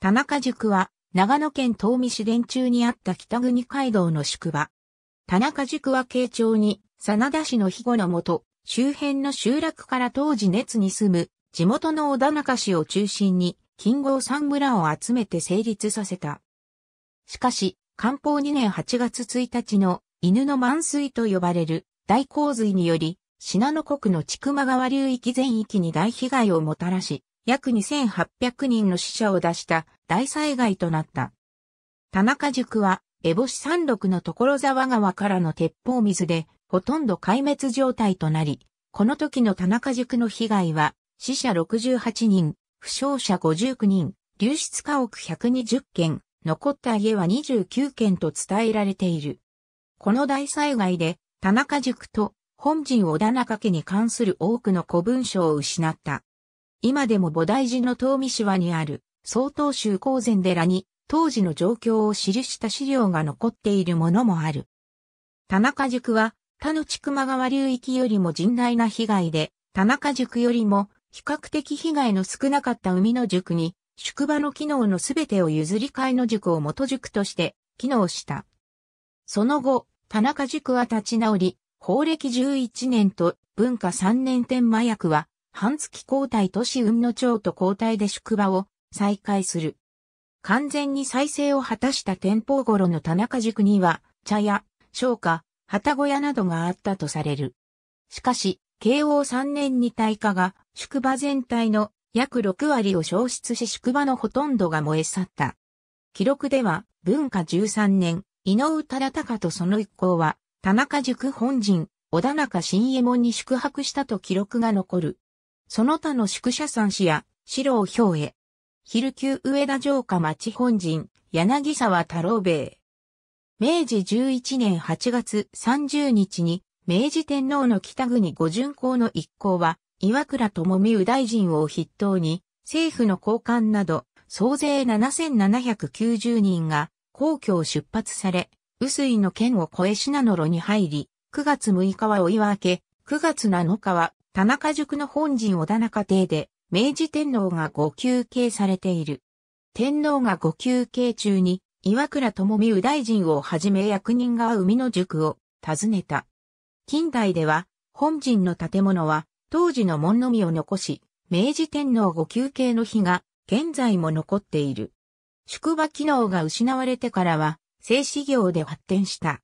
田中宿は、長野県東見市電中にあった北国街道の宿場。田中宿は慶長に、真田氏の庇護のもと、周辺の集落から当時熱に住む、地元の小田中氏を中心に、金剛三村を集めて成立させた。しかし、官報2年8月1日の犬の満水と呼ばれる大洪水により、信濃国の千曲川流域全域に大被害をもたらし、約2800人の死者を出した大災害となった。田中塾は、烏帽子山麓の所沢川からの鉄砲水で、ほとんど壊滅状態となり、この時の田中塾の被害は、死者68人、負傷者59人、流出家屋120件、残った家は29件と伝えられている。この大災害で、田中塾と本陣小田中家に関する多くの古文書を失った。今でも菩提寺の東見はにある、曹洞宗公前寺に、当時の状況を記した資料が残っているものもある。田中塾は、他の千曲川流域よりも甚大な被害で、田中塾よりも比較的被害の少なかった海の塾に、宿場の機能のすべてを譲り替えの塾を元塾として機能した。その後、田中塾は立ち直り、法暦11年と文化3年天麻薬は半月交代都市運の長と交代で宿場を再開する。完全に再生を果たした天保頃の田中塾には、茶屋、商家、旗小屋などがあったとされる。しかし、慶応3年に大火が宿場全体の約6割を消失し宿場のほとんどが燃え去った。記録では、文化13年、井上忠敬とその一行は、田中塾本陣、小田中新右衛門に宿泊したと記録が残る。その他の宿舎山市や、白を表へ。昼休上田城下町本陣、柳沢太郎兵衛。明治11年8月30日に、明治天皇の北国五巡行の一行は、岩倉智美右大臣を筆頭に、政府の高官など、総勢7790人が、皇居を出発され、雨水の県を越え品野路に入り、9月6日は追い分け、9月7日は田中塾の本陣小田中邸で、明治天皇がご休憩されている。天皇がご休憩中に、岩倉智美右大臣をはじめ役人が海の塾を訪ねた。近代では、本陣の建物は、当時の門のみを残し、明治天皇ご休憩の日が、現在も残っている。宿場機能が失われてからは、製紙業で発展した。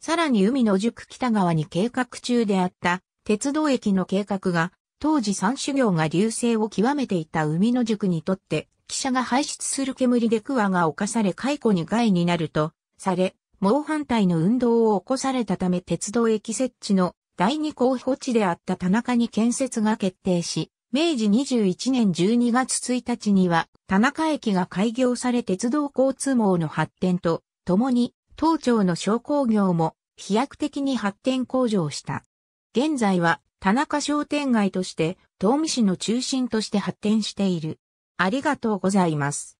さらに海の塾北側に計画中であった鉄道駅の計画が、当時三種業が流星を極めていた海の塾にとって、汽車が排出する煙でクワが侵され解雇に害になると、され、猛反対の運動を起こされたため鉄道駅設置の第二候補地であった田中に建設が決定し、明治21年12月1日には田中駅が開業され鉄道交通網の発展と、共に、当庁の商工業も飛躍的に発展向上した。現在は田中商店街として、東見市の中心として発展している。ありがとうございます。